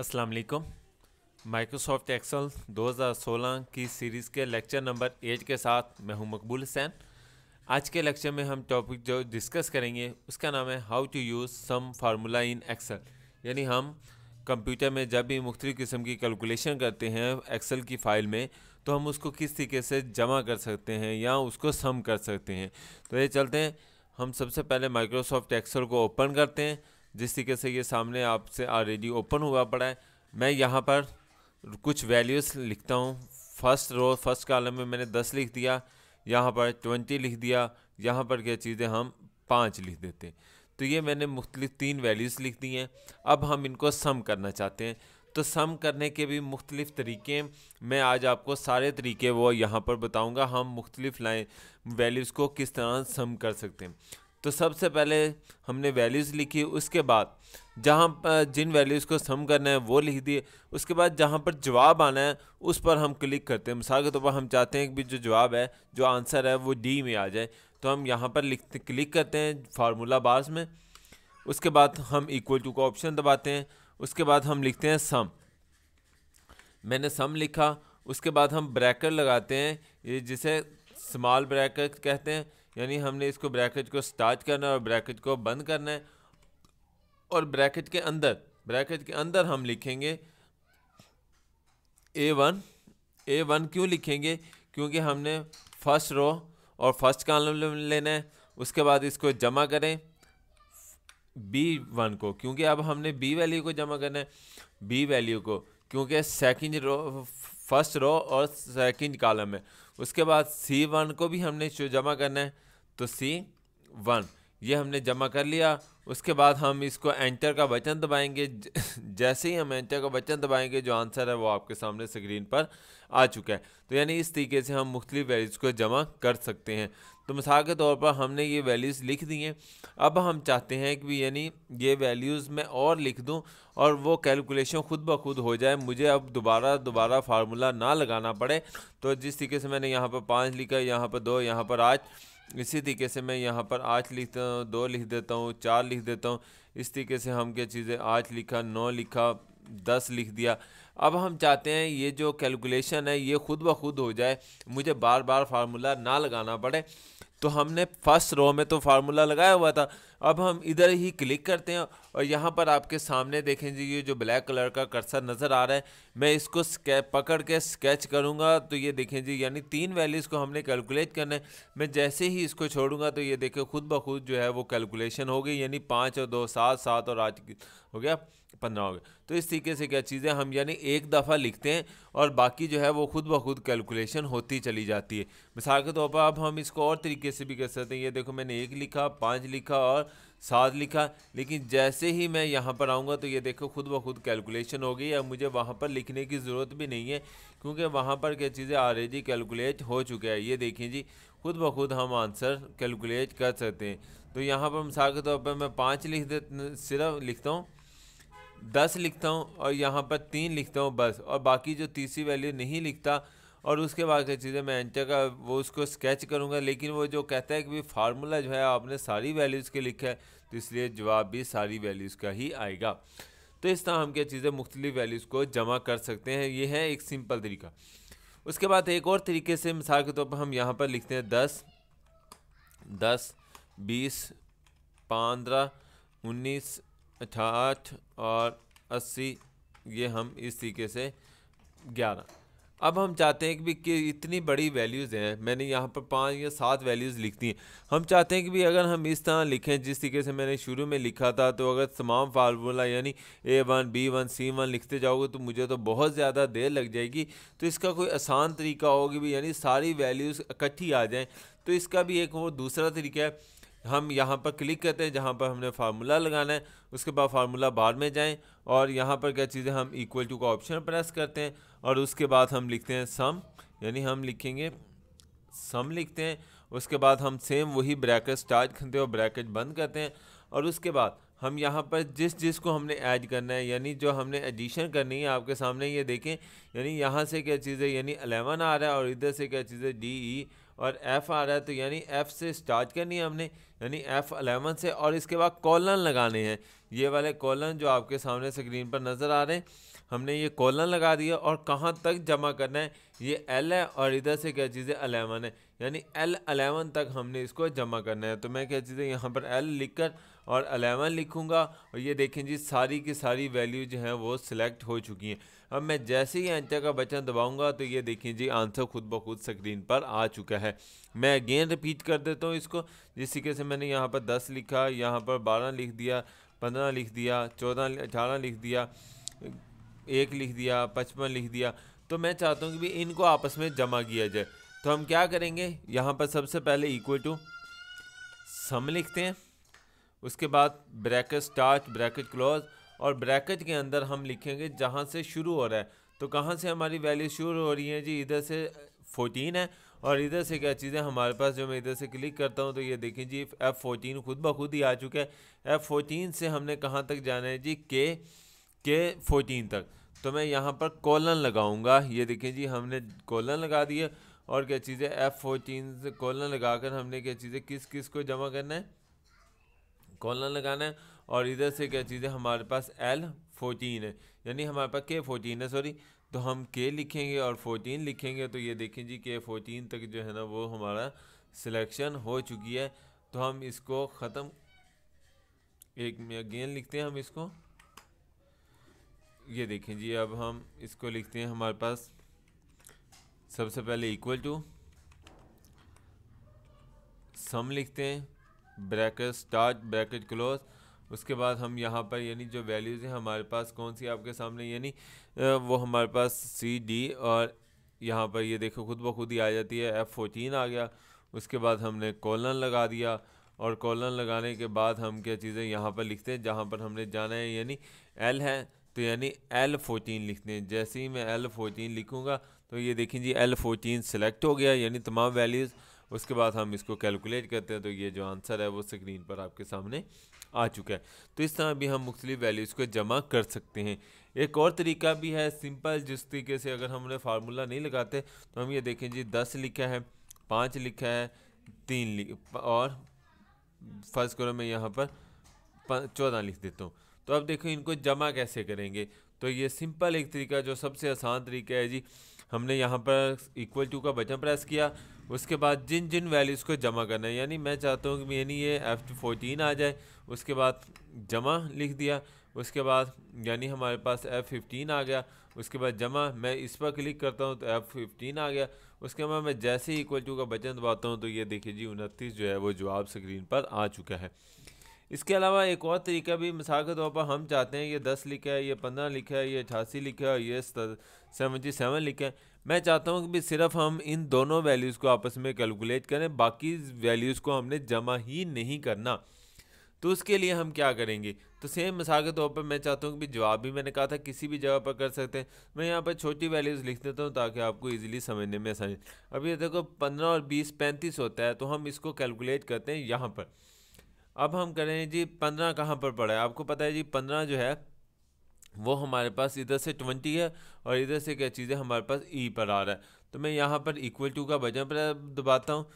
अस्सलाम वालेकुम Microsoft axle 2016 की सीरीज़ के लेक्चर नंबर एट के साथ मैं हूं मकबूल हुसैन आज के लेक्चर में हम टॉपिक जो डिस्कस करेंगे उसका नाम है how to use sum formula in Excel यानी हम कंप्यूटर में जब भी मुख्तु किस्म की कैलकुलेशन करते हैं एक्सेल की फ़ाइल में तो हम उसको किस तरीके से जमा कर सकते हैं या उसको सम कर सकते हैं तो ये चलते हैं हम सबसे पहले माइक्रोसॉफ्ट एक्सेल को ओपन करते हैं जिस तरीके से ये सामने आपसे ऑलरेडी ओपन हुआ पड़ा है मैं यहाँ पर कुछ वैल्यूज़ लिखता हूँ फर्स्ट रो फर्स्ट कॉलम में मैंने दस लिख दिया यहाँ पर ट्वेंटी लिख दिया यहाँ पर क्या चीज़ें हम पाँच लिख देते तो ये मैंने मुख्तलिफ तीन वैल्यूज़ लिख दी हैं अब हम इनको सम करना चाहते हैं तो सम करने के भी मुख्तलिफ तरीके मैं आज आपको सारे तरीके वो यहाँ पर बताऊँगा हम मुख्तलिफ लाइन वैल्यूज़ को किस तरह सम कर सकते हैं तो सबसे पहले हमने वैल्यूज़ लिखी उसके बाद जहाँ जिन वैल्यूज़ को सम करना है वो लिख दिए उसके बाद जहाँ पर जवाब आना है उस पर हम क्लिक करते हैं मिसाल के तौर पर हम चाहते हैं कि जो जवाब है जो आंसर है वो डी में आ जाए तो हम यहाँ पर लिखते क्लिक करते हैं फार्मूला बार्स में उसके बाद हम इक्वल टू का ऑप्शन दबाते हैं उसके बाद हम लिखते हैं सम मैंने सम लिखा उसके बाद हम ब्रैकेट लगाते हैं ये जिसे स्मॉल ब्रैकेट कहते हैं यानी हमने इसको ब्रैकेट को स्टार्ट करना है और ब्रैकेट को बंद करना है और ब्रैकेट के अंदर ब्रैकेट के अंदर हम लिखेंगे ए वन ए वन क्यों लिखेंगे क्योंकि हमने फर्स्ट रो और फर्स्ट कॉलम लेना है उसके बाद इसको जमा करें बी वन को क्योंकि अब हमने बी वैल्यू को जमा करना है बी वैल्यू को क्योंकि सेकंड रो फर्स्ट रो और सेकंड कॉलम है उसके बाद सी वन को भी हमने जमा करना है तो सी वन ये हमने जमा कर लिया उसके बाद हम इसको एंटर का बटन दबाएंगे जैसे ही हम एंटर का बटन दबाएंगे जो आंसर है वो आपके सामने स्क्रीन पर आ चुका है तो यानी इस तरीके से हम मुख्तलि वैल्यूज़ को जमा कर सकते हैं तो मिसाल के तौर पर हमने ये वैल्यूज़ लिख दी हैं अब हम चाहते हैं कि यानी ये वैल्यूज़ मैं और लिख दूँ और वो कैलकुलेशन खुद ब खुद हो जाए मुझे अब दोबारा दोबारा फार्मूला ना लगाना पड़े तो जिस तरीके से मैंने यहाँ पर पाँच लिखा यहाँ पर दो यहाँ पर आठ इसी तरीके से मैं यहाँ पर आठ लिखता हूँ दो लिख देता हूँ चार लिख देता हूँ इस तरीके से हम क्या चीज़ें आठ लिखा नौ लिखा दस लिख दिया अब हम चाहते हैं ये जो कैलकुलेशन है ये खुद ब खुद हो जाए मुझे बार बार फार्मूला ना लगाना पड़े तो हमने फर्स्ट रो में तो फार्मूला लगाया हुआ था अब हम इधर ही क्लिक करते हैं और यहाँ पर आपके सामने देखें जी ये जो ब्लैक कलर का कर्सर नज़र आ रहा है मैं इसको पकड़ के स्केच करूँगा तो ये देखें जी यानी तीन वैल्यूज़ को हमने कैलकुलेट करना है मैं जैसे ही इसको छोड़ूंगा तो ये देखें खुद ब खुद जो है वो कैलकुलेशन हो गई यानी पाँच और दो सात सात और आठ हो गया पंद्रह हो गया तो इस तरीके से क्या चीज़ें हम यानी एक दफ़ा लिखते हैं और बाकी जो है वो खुद ब खुद कैलकुलेशन होती चली जाती है मिसाल के तौर पर अब हम इसको और तरीके से भी कर सकते हैं ये देखो मैंने एक लिखा पाँच लिखा और सात लिखा लेकिन जैसे ही मैं यहाँ पर आऊँगा तो ये देखो खुद ब खुद कैलकुलेशन हो गई अब मुझे वहाँ पर लिखने की ज़रूरत भी नहीं है क्योंकि वहाँ पर क्या चीज़ें आ रही कैलकुलेट हो चुका है ये देखें जी खुद ब खुद हम आंसर कैलकुलेट कर सकते हैं तो यहाँ पर मिसाल के तौर पर मैं पाँच लिख दे सिर्फ लिखता हूँ दस लिखता हूँ और यहाँ पर तीन लिखता हूँ बस और बाकी जो तीसरी वैल्यू नहीं लिखता और उसके बाद की चीज़ें मैं एंटर का वो उसको स्केच करूँगा लेकिन वो जो कहता है कि भाई फार्मूला जो है आपने सारी वैल्यूज़ के लिखा है तो इसलिए जवाब भी सारी वैल्यूज़ का ही आएगा तो इस तरह हम क्या चीज़ें मुख्तलिफ़ वैल्यूज़ को जमा कर सकते हैं ये है एक सिंपल तरीका उसके बाद एक और तरीके से मिसाल के तौर पर हम यहाँ पर लिखते हैं दस दस बीस पंद्रह उन्नीस अठाठ और अस्सी ये हम इस तरीके से ग्यारह अब हम चाहते हैं कि भी कि इतनी बड़ी वैल्यूज़ हैं मैंने यहाँ पर पाँच या सात वैल्यूज़ लिख दी हैं हम चाहते हैं कि भी अगर हम इस तरह लिखें जिस तरीके से मैंने शुरू में लिखा था तो अगर तमाम फार्मूला यानी A one B one C one लिखते जाओगे तो मुझे तो बहुत ज़्यादा देर लग जाएगी तो इसका कोई आसान तरीका होगी भी यानी सारी वैल्यूज़ इकट्ठी आ जाएँ तो इसका भी एक और दूसरा तरीका है हम यहाँ पर क्लिक करते हैं जहाँ पर हमने फार्मूला लगाना है उसके बाद फार्मूला बार में जाएं और यहाँ पर क्या चीज़ें हम इक्वल टू का ऑप्शन प्रेस करते हैं और उसके बाद हम लिखते हैं सम यानी हम लिखेंगे सम लिखते हैं उसके बाद हम सेम वही ब्रैकेट स्टार्ट करते हैं और ब्रैकेट बंद करते हैं और उसके बाद हम यहाँ पर जिस जिस को हमने ऐड करना है यानी जो हमने एडिशन करनी है आपके सामने ये देखें यानी यहाँ से क्या चीज़ें यानी अलेवन आ रहा है और इधर से क्या चीज़ें डी ई e और एफ़ आ रहा है तो यानी एफ़ से स्टार्ट करनी है हमने यानी एफ़ अलेवन से और इसके बाद कॉलन लगाने हैं ये वाले कॉलन जो आपके सामने स्क्रीन पर नज़र आ रहे हैं हमने ये कॉलन लगा दिया और कहाँ तक जमा करना है ये एल है और इधर से क्या चीज़ें अलेवन है यानी एल अलेवन तक हमने इसको जमा करना है तो मैं क्या चीज़ें यहाँ पर एल लिखकर और अलेवन लिखूँगा और ये देखें जी सारी की सारी वैल्यू जो हैं वो सिलेक्ट हो चुकी हैं अब मैं जैसे ही एंटर का बटन दबाऊँगा तो ये देखें जी आंसर खुद ब खुद स्क्रीन पर आ चुका है मैं अगेन रिपीट कर देता हूँ इसको जिस तरीके से मैंने यहाँ पर दस लिखा यहाँ पर बारह लिख दिया पंद्रह लिख दिया चौदह अठारह लिख दिया एक लिख दिया पचपन लिख दिया तो मैं चाहता हूँ कि भी इनको आपस में जमा किया जाए तो हम क्या करेंगे यहाँ पर सबसे पहले इक्वल टू सम लिखते हैं उसके बाद ब्रैकेट स्टार्ट ब्रैकेट क्लोज और ब्रैकेट के अंदर हम लिखेंगे जहाँ से शुरू हो रहा है तो कहाँ से हमारी वैल्यू शुरू हो रही है जी इधर से फोटीन है और इधर से क्या चीज़ें हमारे पास जो मैं इधर से क्लिक करता हूँ तो ये देखें जी एफ़ फोर्टीन खुद ब खुद ही आ चुका है एफ़ फोर्टीन से हमने कहाँ तक जाना है जी के के फोर्टीन तक तो मैं यहाँ पर कॉलन लगाऊंगा ये देखें जी हमने कॉलन लगा दिया और क्या चीज़ें एफ़ फोर्टीन कॉलन लगाकर हमने क्या चीज़ें किस किस को जमा करना है कॉलन लगाना है और इधर से क्या चीज़ें हमारे पास एल फोर्टीन है यानी हमारे पास के फोर्टीन है सॉरी तो हम के लिखेंगे और फोर्टीन लिखेंगे तो ये देखें जी के फोर्टीन तक जो है ना वो हमारा सिलेक्शन हो चुकी है तो हम इसको ख़त्म एक अगेन लिखते हैं हम इसको ये देखें जी अब हम इसको लिखते हैं हमारे पास सबसे पहले इक्वल टू सम लिखते हैं ब्रैकेट स्टार्ट ब्रैकेट क्लोज उसके बाद हम यहाँ पर यानी जो वैल्यूज़ हैं हमारे पास कौन सी आपके सामने यानी वो हमारे पास सी डी और यहाँ पर ये देखो खुद ब खुद ही आ जाती है एफ़ फोर्टीन आ गया उसके बाद हमने कॉलन लगा दिया और कॉलन लगाने के बाद हम क्या चीज़ें यहाँ पर लिखते हैं जहाँ पर हमने जाना है यानी एल है तो यानी एल फोर्टीन लिखते हैं जैसे ही मैं एल फोर्टीन लिखूँगा तो ये देखें जी एल फोर्टीन सेलेक्ट हो गया यानी तमाम वैल्यूज़ उसके बाद हम इसको कैलकुलेट करते हैं तो ये जो आंसर है वो स्क्रीन पर आपके सामने आ चुका है तो इस तरह भी हम मुख्तलिफ वैल्यूज़ को जमा कर सकते हैं एक और तरीका भी है सिंपल जिस तरीके से अगर उन्हें फार्मूला नहीं लगाते तो हम ये देखें जी दस लिखा है पाँच लिखा है तीन और फर्ज करो मैं यहाँ पर चौदह लिख देता हूँ तो अब देखो इनको जमा कैसे करेंगे तो ये सिंपल एक तरीका जो सबसे आसान तरीका है जी हमने यहाँ पर इक्वल टू का बटन प्रेस किया उसके बाद जिन जिन वैल्यूज़ को जमा करना है यानी मैं चाहता हूँ कि यानी ये एफ टू फोर्टीन आ जाए उसके बाद जमा लिख दिया उसके बाद यानी हमारे पास एफ़ फिफ्टीन आ गया उसके बाद जमा मैं इस पर क्लिक करता हूँ तो एफ़ फिफ्टीन आ गया उसके बाद मैं जैसे ही इक्वल टू का बटन दबाता हूँ तो ये देखिए जी उनतीस जो है वो जवाब स्क्रीन पर आ चुका है इसके अलावा एक और तरीका भी मिसाल के तौर पर हम चाहते हैं ये दस लिखा है ये पंद्रह लिखा है ये अठासी लिखा है ये सेवेंटी सेवन लिखा है मैं चाहता हूँ कि भी सिर्फ हम इन दोनों वैल्यूज़ को आपस में कैलकुलेट करें बाकी वैल्यूज़ को हमने जमा ही नहीं करना तो उसके लिए हम क्या करेंगे तो सेम मिसाल के तौर पर मैं चाहता हूँ कि जवाब भी मैंने कहा था किसी भी जगह पर कर सकते हैं मैं यहाँ पर छोटी वैल्यूज़ लिख देता हूँ ताकि आपको इजीली समझने में आसानी अब ये देखो पंद्रह और बीस पैंतीस होता है तो हम इसको कैलकुलेट करते हैं यहाँ पर अब हम करें जी पंद्रह कहाँ पर पड़ा है आपको पता है जी पंद्रह जो है वो हमारे पास इधर से ट्वेंटी है और इधर से क्या चीज़ें हमारे पास ई पर आ रहा है तो मैं यहाँ पर इक्वल टू का वजन पर दबाता हूँ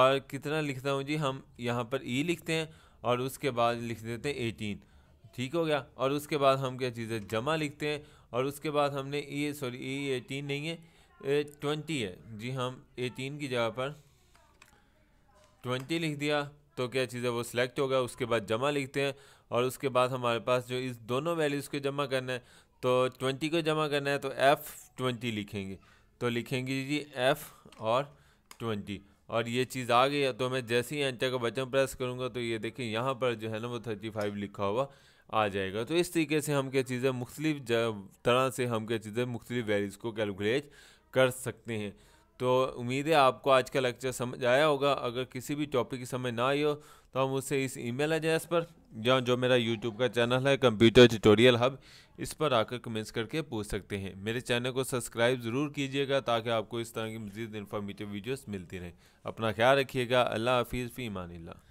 और कितना लिखता हूँ जी हम यहाँ पर ई लिखते हैं और उसके बाद लिख देते हैं एटीन ठीक हो गया और उसके बाद हम क्या चीज़ें जमा लिखते हैं और उसके बाद हमने ई सॉरी ई एटीन नहीं है ट्वेंटी है जी हम एटीन की जगह पर ट्वेंटी लिख दिया तो क्या चीज़ है वो सिलेक्ट होगा उसके बाद जमा लिखते हैं और उसके बाद हमारे पास जो इस दोनों वैल्यूज़ को जमा करना है तो ट्वेंटी को जमा करना है तो एफ़ ट्वेंटी लिखेंगे तो लिखेंगे जी एफ़ और ट्वेंटी और ये चीज़ आ गई है तो मैं जैसे ही एंटर का बटन प्रेस करूँगा तो ये देखिए यहाँ पर जो है ना वो थर्टी फाइव लिखा हुआ आ जाएगा तो इस तरीके से हम क्या चीज़ें मुख्तलिफ तरह से हम क्या चीज़ें मुख्तलिफ वैल्यूज़ को कैलकुलेट कर सकते हैं तो उम्मीद है आपको आज का लेक्चर समझ आया होगा अगर किसी भी टॉपिक की समझ ना आई हो तो हम उससे इस ईमेल एड्रेस पर या जो मेरा यूट्यूब का चैनल है कंप्यूटर ट्यूटोरियल हब इस पर आकर कमेंट्स करके पूछ सकते हैं मेरे चैनल को सब्सक्राइब ज़रूर कीजिएगा ताकि आपको इस तरह की मजीद इन्फॉर्मेटिव वीडियोस मिलती रहें अपना ख्याल रखिएगा अल्लाह हाफिज़ फ़ी मानी